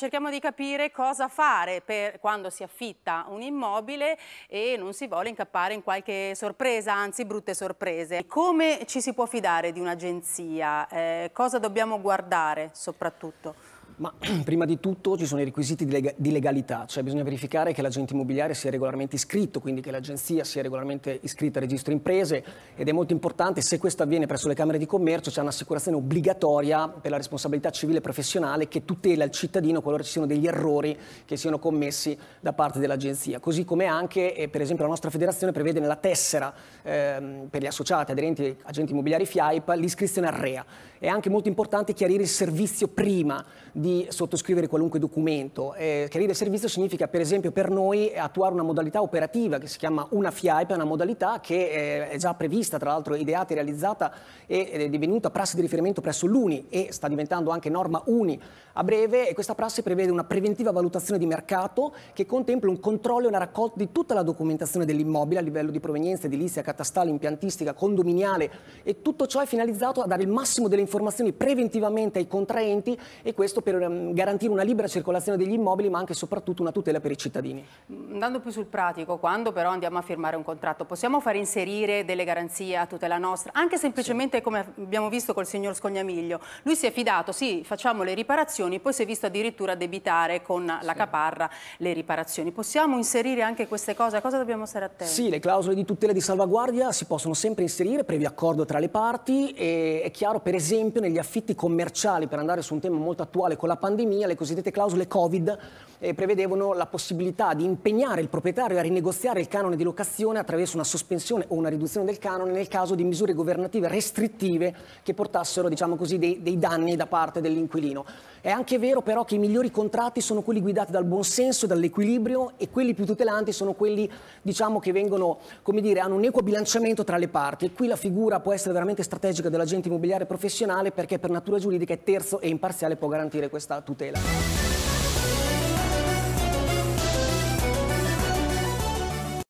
cerchiamo di capire cosa fare per quando si affitta un immobile e non si vuole incappare in qualche sorpresa, anzi brutte sorprese. Come ci si può fidare di un'agenzia? Eh, cosa dobbiamo guardare soprattutto? Ma prima di tutto ci sono i requisiti di, legalità, cioè bisogna verificare che l'agente immobiliare sia regolarmente iscritto, quindi che l'agenzia sia regolarmente iscritta al registro imprese ed è molto importante se questo avviene presso le Camere di Commercio c'è un'assicurazione obbligatoria per la responsabilità civile professionale che tutela il cittadino qualora ci siano degli errori che siano commessi da parte dell'agenzia, così come anche eh, per esempio la nostra federazione prevede nella tessera eh, per gli associati aderenti agenti immobiliari FIAIP l'iscrizione a REA. È anche molto importante chiarire il servizio prima di di sottoscrivere qualunque documento. Eh, chiarire servizio significa per esempio per noi attuare una modalità operativa che si chiama una FIAIP, una modalità che eh, è già prevista, tra l'altro ideata e realizzata ed è divenuta prassi di riferimento presso l'UNI e sta diventando anche norma UNI a breve e questa prassi prevede una preventiva valutazione di mercato che contempla un controllo e una raccolta di tutta la documentazione dell'immobile a livello di provenienza edilizia, catastale, impiantistica, condominiale e tutto ciò è finalizzato a dare il massimo delle informazioni preventivamente ai contraenti e questo per Ehm, garantire una libera circolazione degli immobili ma anche e soprattutto una tutela per i cittadini. Mm, andando più sul pratico, quando però andiamo a firmare un contratto, possiamo far inserire delle garanzie a tutela nostra, anche semplicemente sì. come abbiamo visto col signor Scognamiglio, lui si è fidato, sì facciamo le riparazioni, poi si è visto addirittura debitare con sì. la caparra le riparazioni. Possiamo inserire anche queste cose? A cosa dobbiamo stare attenti? Sì, le clausole di tutela e di salvaguardia si possono sempre inserire, previo accordo tra le parti, e è chiaro per esempio negli affitti commerciali, per andare su un tema molto attuale con la pandemia le cosiddette clausole Covid eh, prevedevano la possibilità di impegnare il proprietario a rinegoziare il canone di locazione attraverso una sospensione o una riduzione del canone nel caso di misure governative restrittive che portassero diciamo così, dei, dei danni da parte dell'inquilino. È anche vero però che i migliori contratti sono quelli guidati dal buonsenso e dall'equilibrio e quelli più tutelanti sono quelli diciamo, che vengono, dire, hanno un equo bilanciamento tra le parti e qui la figura può essere veramente strategica dell'agente immobiliare professionale perché per natura giuridica è terzo e imparziale può garantire questa tutela.